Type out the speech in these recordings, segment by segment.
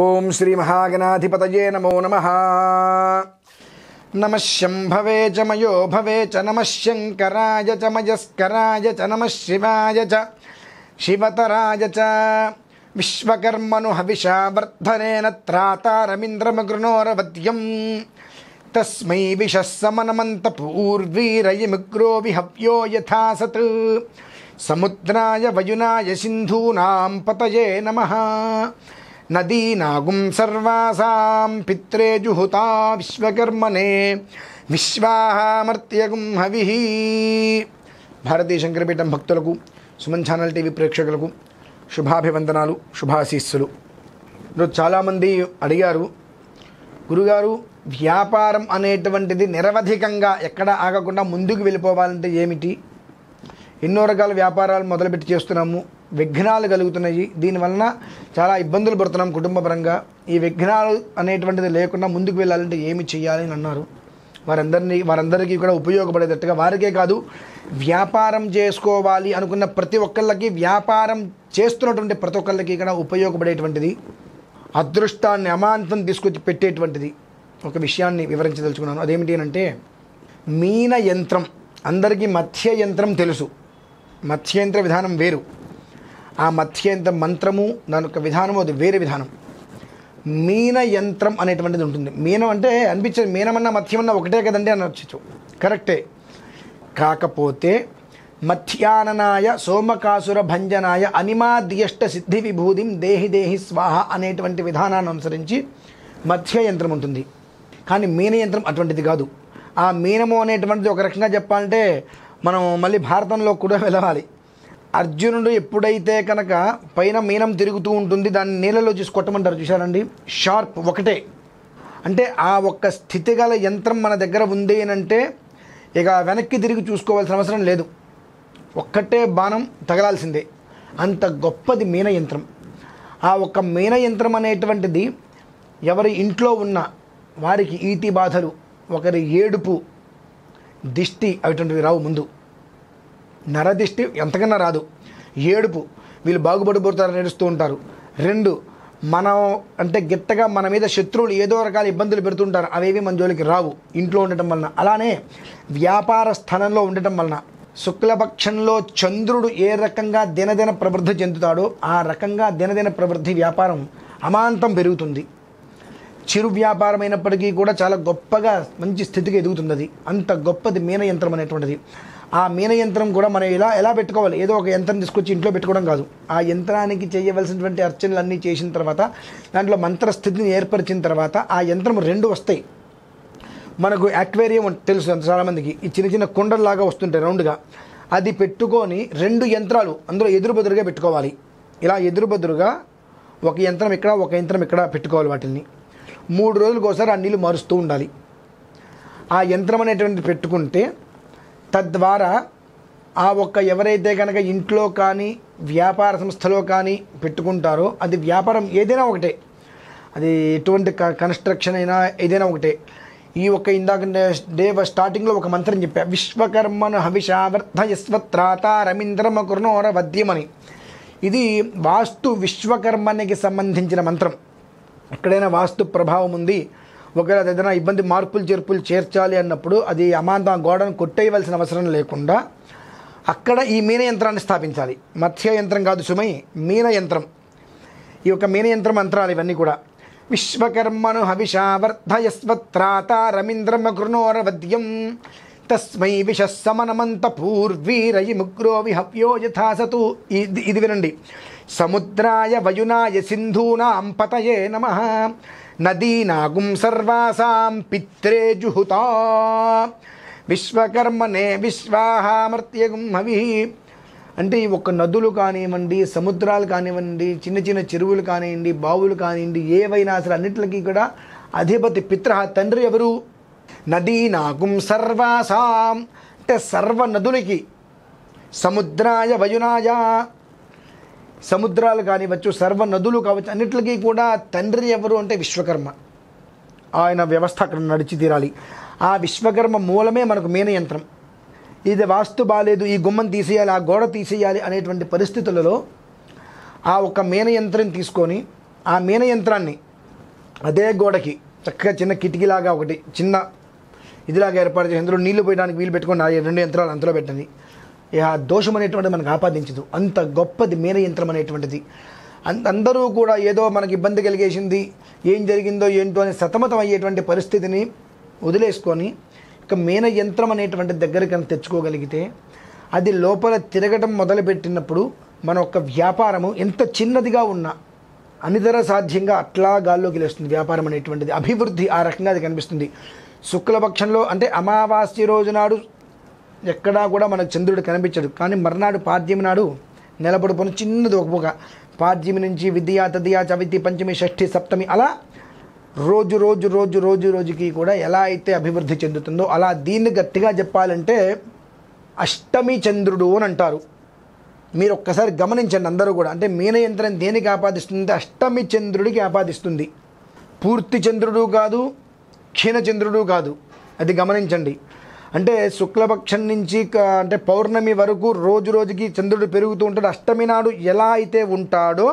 ఓం శ్రీ మహాగణాధిపతయే నమో నమ నమశంభవే చ మయో భవే చ నమశంకరాయ చ మయస్కరాయ చ నమశివాయ చ శివతరాయ చ విశ్వకర్మను హవిషా వర్ధనేన త్రాతారమింద్రమగృణోరవద్యం తస్మై విషస్సమనమంత పూర్వీరయమిగ్రో విహవ్యో యథా సత్ సముద్రాయ వయునాయ సింధూనాం పతయే నమ నదీనాగుం సర్వాసాం పిత్రే జుహుతా విశ్వకర్మనే విశ్వాహామర్త్యగుం హవి భారతీయ శంకరపీఠం భక్తులకు సుమన్ ఛానల్ టీవీ ప్రేక్షకులకు శుభాభివందనాలు శుభాశీస్సులు ఈరోజు చాలామంది అడిగారు గురుగారు వ్యాపారం అనేటువంటిది నిరవధికంగా ఎక్కడ ఆగకుండా ముందుకు వెళ్ళిపోవాలంటే ఏమిటి ఎన్నో రకాల వ్యాపారాలు మొదలుపెట్టి చేస్తున్నాము విఘ్నాలు కలుగుతున్నాయి దీనివలన చాలా ఇబ్బందులు పడుతున్నాం కుటుంబపరంగా ఈ విఘ్నాలు అనేటువంటిది లేకుండా ముందుకు వెళ్ళాలంటే ఏమి చేయాలి అని అన్నారు వారందరినీ వారందరికీ కూడా ఉపయోగపడేటట్టుగా వారికే కాదు వ్యాపారం చేసుకోవాలి అనుకున్న ప్రతి ఒక్కళ్ళకి వ్యాపారం చేస్తున్నటువంటి ప్రతి ఒక్కళ్ళకి కూడా ఉపయోగపడేటువంటిది అదృష్టాన్ని అమాంతం తీసుకొచ్చి పెట్టేటువంటిది ఒక విషయాన్ని వివరించదలుచుకున్నాను అదేమిటి అంటే మీన యంత్రం అందరికీ మత్స్య యంత్రం తెలుసు మత్స్య యంత్ర విధానం వేరు ఆ మత్స్యంత మంత్రము దాని యొక్క విధానము అది వేరే విధానం మీన యంత్రం అనేటువంటిది ఉంటుంది మీనం అంటే అనిపించేది మీనమన్నా మత్స్యమన్నా ఒకటే కదండి వచ్చు కరెక్టే కాకపోతే మత్స్యాననాయ సోమకాసుర భంజనాయ అనిమాద్యష్ట సిద్ధి విభూతిం దేహి దేహి స్వాహ అనేటువంటి విధానాన్ని అనుసరించి మత్స్య యంత్రం ఉంటుంది కానీ మీన యంత్రం అటువంటిది కాదు ఆ మీనము అనేటువంటిది ఒక రకంగా చెప్పాలంటే మనం మళ్ళీ భారతంలో కూడా వెళ్ళవాలి అర్జునుడు ఎప్పుడైతే కనుక పైన మీనం తిరుగుతూ ఉంటుంది దాన్ని నీళ్ళలో చూసి కొట్టమంటారు చూశారండి షార్ప్ ఒకటే అంటే ఆ ఒక్క స్థితి గల యంత్రం మన దగ్గర ఉంది అంటే ఇక వెనక్కి తిరిగి చూసుకోవాల్సిన అవసరం లేదు ఒక్కటే బాణం తగలాల్సిందే అంత గొప్పది మీన యంత్రం ఆ ఒక్క మీన యంత్రం అనేటువంటిది ఎవరి ఇంట్లో ఉన్న వారికి ఈతి బాధలు ఒకరి ఏడుపు దిష్టి అటువంటివి రావు ముందు నరదిష్టి ఎంతకన్నా రాదు ఏడుపు వీళ్ళు బాగుపడిపోతారు నడుస్తూ ఉంటారు రెండు మనం అంటే గిట్టగా మన మీద శత్రువులు ఏదో రకాల ఇబ్బందులు పెడుతుంటారు అవేవి మన జోలికి రావు ఇంట్లో ఉండటం వలన అలానే వ్యాపార స్థలంలో ఉండటం వలన శుక్లపక్షంలో చంద్రుడు ఏ రకంగా దినదిన ప్రవృద్ధి చెందుతాడో ఆ రకంగా దినదిన ప్రవృద్ధి వ్యాపారం అమాంతం పెరుగుతుంది చిరు వ్యాపారం అయినప్పటికీ కూడా చాలా గొప్పగా మంచి స్థితికి ఎదుగుతుంది అది అంత గొప్పది మీన యంత్రం అనేటువంటిది ఆ మీన యంత్రం కూడా మనం ఇలా ఎలా పెట్టుకోవాలి ఏదో ఒక యంత్రం తీసుకొచ్చి ఇంట్లో పెట్టుకోవడం కాదు ఆ యంత్రానికి చేయవలసినటువంటి అర్చనలు అన్నీ చేసిన తర్వాత దాంట్లో మంత్రస్థితిని ఏర్పరిచిన తర్వాత ఆ యంత్రం రెండు వస్తాయి మనకు అక్వేరియం తెలుసు చాలామందికి ఈ చిన్న చిన్న కుండల్లాగా వస్తుంటాయి రౌండ్గా అది పెట్టుకొని రెండు యంత్రాలు అందులో ఎదురుబెదురుగా పెట్టుకోవాలి ఇలా ఎదురుబెదురుగా ఒక యంత్రం ఇక్కడ ఒక యంత్రం ఇక్కడ పెట్టుకోవాలి వాటిని మూడు రోజులకు ఒకసారి ఆ నీళ్ళు మారుస్తూ ఉండాలి ఆ యంత్రం అనేటువంటి పెట్టుకుంటే తద్వారా ఆ ఒక్క ఎవరైతే కనుక ఇంట్లో కానీ వ్యాపార సంస్థలో కానీ పెట్టుకుంటారో అది వ్యాపారం ఏదైనా ఒకటే అది ఎటువంటి కన్స్ట్రక్షన్ అయినా ఏదైనా ఒకటే ఈ ఒక్క ఇందాక డే స్టార్టింగ్లో ఒక మంత్రం చెప్పా విశ్వకర్మను హవిషావర్థయస్వత్రాత రమీంద్రమకుర్ణోర వద్యమని ఇది వాస్తు విశ్వకర్మనికి సంబంధించిన మంత్రం ఎక్కడైనా వాస్తు ప్రభావం ఉంది ఒకవేళ ఏదైనా ఇబ్బంది మార్పులు చేర్పులు చేర్చాలి అన్నప్పుడు అది అమాంతం గోడను కొట్టేయవలసిన అవసరం లేకుండా అక్కడ ఈ మీన యంత్రాన్ని స్థాపించాలి మత్స్య యంత్రం కాదు సుమై మీన యంత్రం ఈ యొక్క మీన యంత్రం అంతరాలు ఇవన్నీ కూడా విశ్వకర్మను హవిషావర్ధయస్వత్రాత రమింద్రమకృణోరవద్యం తస్మై విషస్సమనమంత పూర్వీరయి ముగ్రో విహవ్యో యథాసతు ఇది ఇది వినండి సముద్రాయ వయునాయ సింధూనాం పతయే నమః నదీనాగుం సర్వాసాం పిత్రే జుహుత విశ్వకర్మనే విశ్వాహామర్త్యగుం హవి అంటే ఈ ఒక్క నదులు కానివ్వండి సముద్రాలు కానివ్వండి చిన్న చిన్న చెరువులు కానివ్వండి బావులు కానివ్వండి ఏవైనా అసలు అన్నింటికి కూడా అధిపతి పిత్ర తండ్రి ఎవరు నదీనాగుం సర్వాసాం అంటే సర్వ నదులకి సముద్రాయ వయునాయ సముద్రాలు కానివచ్చు సర్వ నదులు కావచ్చు అన్నిటికీ కూడా తండ్రి ఎవరు అంటే విశ్వకర్మ ఆయన వ్యవస్థ అక్కడ నడిచి తీరాలి ఆ విశ్వకర్మ మూలమే మనకు మేన యంత్రం ఇది వాస్తు బాగాలేదు ఈ గుమ్మం తీసేయాలి ఆ గోడ తీసేయాలి అనేటువంటి పరిస్థితులలో ఆ ఒక మేన యంత్రం తీసుకొని ఆ మేన యంత్రాన్ని అదే గోడకి చక్కగా చిన్న కిటికీలాగా ఒకటి చిన్న ఇదిలాగా ఏర్పాటు చేసి అందులో నీళ్లు పోయడానికి వీలు ఆ రెండు యంత్రాలు అంతలో పెట్టండి ఆ దోషం అనేటువంటి మనకు ఆపాదించదు అంత గొప్పది మేన యంత్రం అనేటువంటిది అందరూ కూడా ఏదో మనకి ఇబ్బంది కలిగేసింది ఏం జరిగిందో ఏంటో అని సతమతం అయ్యేటువంటి పరిస్థితిని వదిలేసుకొని ఇక మేన యంత్రం అనేటువంటి దగ్గర కనుక తెచ్చుకోగలిగితే అది లోపల తిరగటం మొదలుపెట్టినప్పుడు మన యొక్క వ్యాపారము ఎంత చిన్నదిగా ఉన్నా అనితర సాధ్యంగా అట్లా గాల్లోకి లేస్తుంది వ్యాపారం అనేటువంటిది అభివృద్ధి ఆ రకంగా అది కనిపిస్తుంది శుక్లపక్షంలో అంటే అమావాస్య రోజు నాడు ఎక్కడా కూడా మనకు చంద్రుడు కనిపించడు కానీ మర్నాడు పాద్యమి నాడు నిలబడిపోయిన చిన్నది ఒక పొగ పాద్యమి నుంచి విద్య తదియ చవితి పంచమి షష్ఠి సప్తమి అలా రోజు రోజు రోజు రోజు రోజుకి కూడా ఎలా అయితే అభివృద్ధి చెందుతుందో అలా దీన్ని గట్టిగా చెప్పాలంటే అష్టమి చంద్రుడు అని అంటారు మీరు ఒక్కసారి గమనించండి అందరూ కూడా అంటే మీన యంత్రం దేనికి ఆపాదిస్తుంది అష్టమి చంద్రుడికి ఆపాదిస్తుంది పూర్తి చంద్రుడు కాదు క్షీణచంద్రుడు కాదు అది గమనించండి అంటే శుక్లపక్షం నుంచి అంటే పౌర్ణమి వరకు రోజు రోజుకి చంద్రుడు పెరుగుతూ ఉంటాడు అష్టమి నాడు ఎలా అయితే ఉంటాడో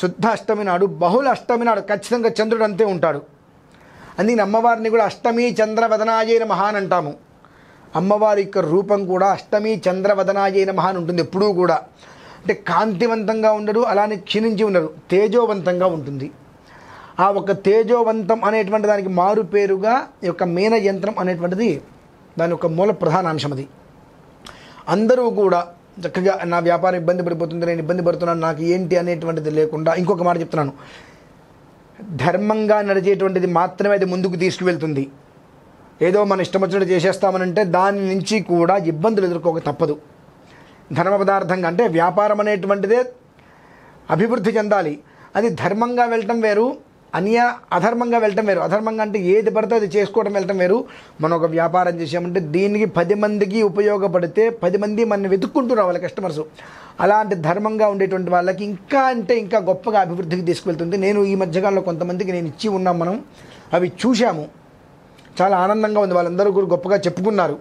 శుద్ధ అష్టమి నాడు బహుళ అష్టమి నాడు ఖచ్చితంగా చంద్రుడు అంతే ఉంటాడు అందుకని అమ్మవారిని కూడా అష్టమి చంద్రవదనాయైన మహాన్ అంటాము అమ్మవారి యొక్క రూపం కూడా అష్టమి చంద్రవదనాయైన మహాన్ ఉంటుంది ఎప్పుడూ కూడా అంటే కాంతివంతంగా ఉండడు అలానే క్షీణించి ఉండడు తేజోవంతంగా ఉంటుంది ఆ ఒక తేజోవంతం అనేటువంటి దానికి మారు పేరుగా ఈ యొక్క మేన యంత్రం అనేటువంటిది దాని యొక్క మూల ప్రధాన అంశం అది అందరూ కూడా చక్కగా నా వ్యాపారం ఇబ్బంది పడిపోతుంది నేను ఇబ్బంది పడుతున్నాను నాకు ఏంటి అనేటువంటిది లేకుండా ఇంకొక మాట చెప్తున్నాను ధర్మంగా నడిచేటువంటిది మాత్రమే అది ముందుకు తీసుకువెళ్తుంది ఏదో మన ఇష్టం వచ్చినట్టు చేసేస్తామనంటే దాని నుంచి కూడా ఇబ్బందులు ఎదుర్కోక తప్పదు ధర్మ పదార్థంగా అంటే వ్యాపారం అనేటువంటిదే అభివృద్ధి చెందాలి అది ధర్మంగా వెళ్ళటం వేరు అన్య అధర్మంగా వెళ్ళటం వేరు అధర్మంగా అంటే ఏది పడితే అది చేసుకోవడం వెళ్ళటం వేరు మనం ఒక వ్యాపారం చేసామంటే దీనికి పది మందికి ఉపయోగపడితే పది మంది మనం వెతుక్కుంటున్నారు వాళ్ళ కస్టమర్స్ అలాంటి ధర్మంగా ఉండేటువంటి వాళ్ళకి ఇంకా అంటే ఇంకా గొప్పగా అభివృద్ధికి తీసుకువెళ్తుంది నేను ఈ మధ్యకాలంలో కొంతమందికి నేను ఇచ్చి ఉన్నాం మనం అవి చూశాము చాలా ఆనందంగా ఉంది వాళ్ళందరూ కూడా గొప్పగా చెప్పుకున్నారు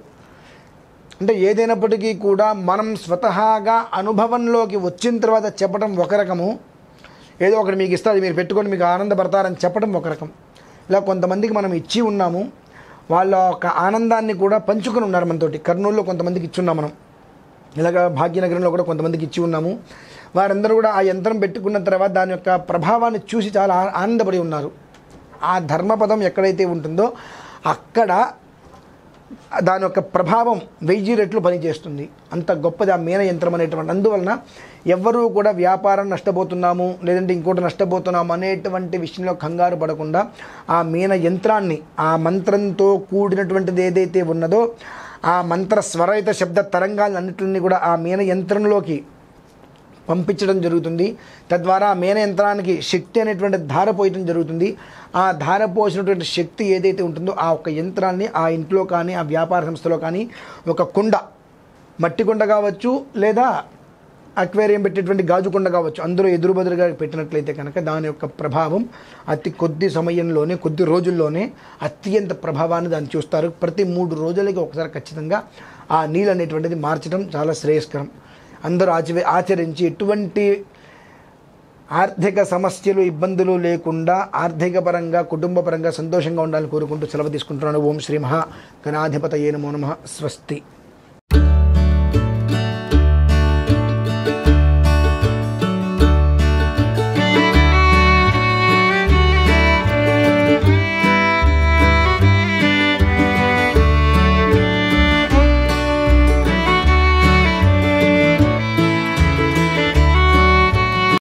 అంటే ఏదైనప్పటికీ కూడా మనం స్వతహాగా అనుభవంలోకి వచ్చిన తర్వాత చెప్పడం ఒక రకము ఏదో ఒకటి మీకు ఇస్తుంది మీరు పెట్టుకొని మీకు ఆనందపడతారని చెప్పడం ఒక రకం ఇలా కొంతమందికి మనం ఇచ్చి ఉన్నాము వాళ్ళ యొక్క ఆనందాన్ని కూడా పంచుకొని ఉన్నారు మనతోటి కర్నూలులో కొంతమందికి ఇచ్చి ఉన్నాం మనం ఇలాగ భాగ్యనగరంలో కూడా కొంతమందికి ఇచ్చి ఉన్నాము వారందరూ కూడా ఆ యంత్రం పెట్టుకున్న తర్వాత దాని యొక్క ప్రభావాన్ని చూసి చాలా ఆనందపడి ఉన్నారు ఆ ధర్మపదం ఎక్కడైతే ఉంటుందో అక్కడ దాని యొక్క ప్రభావం వెయ్యి రెట్లు పనిచేస్తుంది అంత గొప్పది ఆ మీన యంత్రం అనేటువంటి అందువలన ఎవ్వరూ కూడా వ్యాపారం నష్టపోతున్నాము లేదంటే ఇంకోటి నష్టపోతున్నాము అనేటువంటి విషయంలో కంగారు పడకుండా ఆ మీన యంత్రాన్ని ఆ మంత్రంతో కూడినటువంటిది ఏదైతే ఉన్నదో ఆ మంత్ర స్వరహిత శబ్ద తరంగాలన్నింటినీ కూడా ఆ మీన యంత్రంలోకి పంపించడం జరుగుతుంది తద్వారా మేన యంత్రానికి శక్తి అనేటువంటి ధార పోయటం జరుగుతుంది ఆ ధార పోసినటువంటి శక్తి ఏదైతే ఉంటుందో ఆ ఒక యంత్రాన్ని ఆ ఇంట్లో కానీ ఆ వ్యాపార సంస్థలో కానీ ఒక కుండ మట్టి కుండ కావచ్చు లేదా అక్వేరియం పెట్టేటువంటి గాజు కుండ కావచ్చు అందులో ఎదురుబెదురుగా పెట్టినట్లయితే కనుక దాని యొక్క ప్రభావం అతి కొద్ది సమయంలోనే కొద్ది రోజుల్లోనే అత్యంత ప్రభావాన్ని దాన్ని చూస్తారు ప్రతి మూడు రోజులకి ఒకసారి ఖచ్చితంగా ఆ నీళ్ళు అనేటువంటిది మార్చడం చాలా శ్రేయస్కరం అందరూ ఆచ ఆచరించి ఎటువంటి ఆర్థిక సమస్యలు ఇబ్బందులు లేకుండా ఆర్థిక పరంగా కుటుంబ పరంగా సంతోషంగా ఉండాలని కోరుకుంటూ సెలవు తీసుకుంటున్నాను ఓం శ్రీ మహా గణాధిపత ఏ నమో నమ స్వస్తి